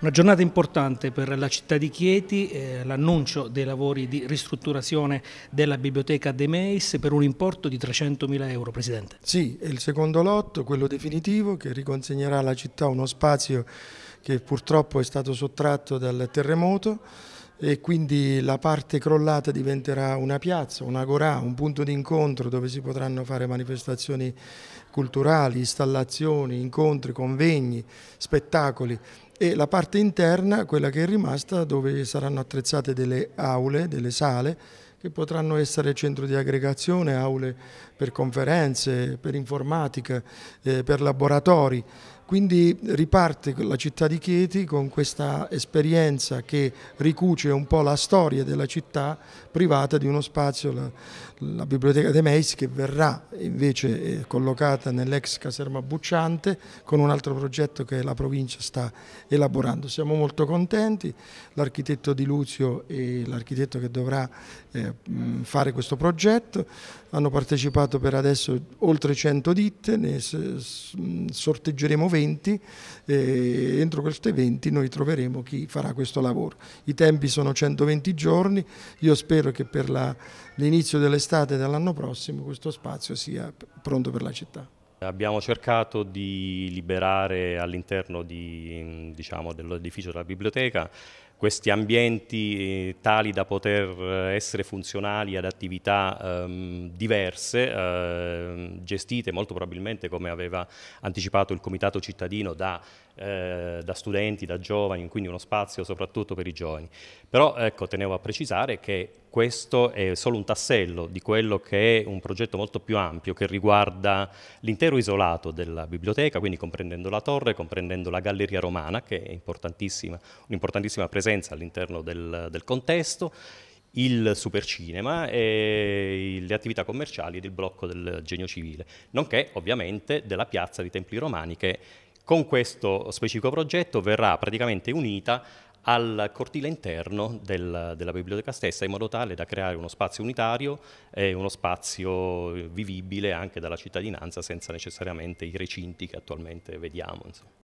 Una giornata importante per la città di Chieti, eh, l'annuncio dei lavori di ristrutturazione della biblioteca De Meis per un importo di 300.000 euro, Presidente. Sì, è il secondo lotto, quello definitivo, che riconsegnerà alla città uno spazio che purtroppo è stato sottratto dal terremoto e quindi la parte crollata diventerà una piazza, un'agorà, un punto di incontro dove si potranno fare manifestazioni culturali, installazioni, incontri, convegni, spettacoli e la parte interna, quella che è rimasta, dove saranno attrezzate delle aule, delle sale che potranno essere centro di aggregazione, aule per conferenze, per informatica, eh, per laboratori. Quindi riparte la città di Chieti con questa esperienza che ricuce un po' la storia della città privata di uno spazio, la, la Biblioteca De Meis, che verrà invece eh, collocata nell'ex caserma Bucciante con un altro progetto che la provincia sta elaborando. Siamo molto contenti, l'architetto Di Luzio e l'architetto che dovrà eh, fare questo progetto, hanno partecipato per adesso oltre 100 ditte, ne sorteggeremo 20 e entro queste 20 noi troveremo chi farà questo lavoro. I tempi sono 120 giorni, io spero che per l'inizio dell'estate dell'anno prossimo questo spazio sia pronto per la città. Abbiamo cercato di liberare all'interno mm, diciamo, dell'edificio della biblioteca questi ambienti eh, tali da poter eh, essere funzionali ad attività ehm, diverse, ehm, gestite molto probabilmente come aveva anticipato il Comitato cittadino da, eh, da, studenti, da giovani, quindi uno spazio soprattutto per i giovani. Però ecco, tenevo a precisare che questo è solo un tassello di quello che è un progetto molto più ampio che riguarda l'intero isolato della biblioteca, quindi comprendendo la torre, comprendendo la galleria romana che è un'importantissima presenza all'interno del, del contesto, il supercinema e le attività commerciali del blocco del genio civile, nonché ovviamente della piazza dei templi romani che con questo specifico progetto verrà praticamente unita al cortile interno del, della biblioteca stessa in modo tale da creare uno spazio unitario e uno spazio vivibile anche dalla cittadinanza senza necessariamente i recinti che attualmente vediamo. Insomma.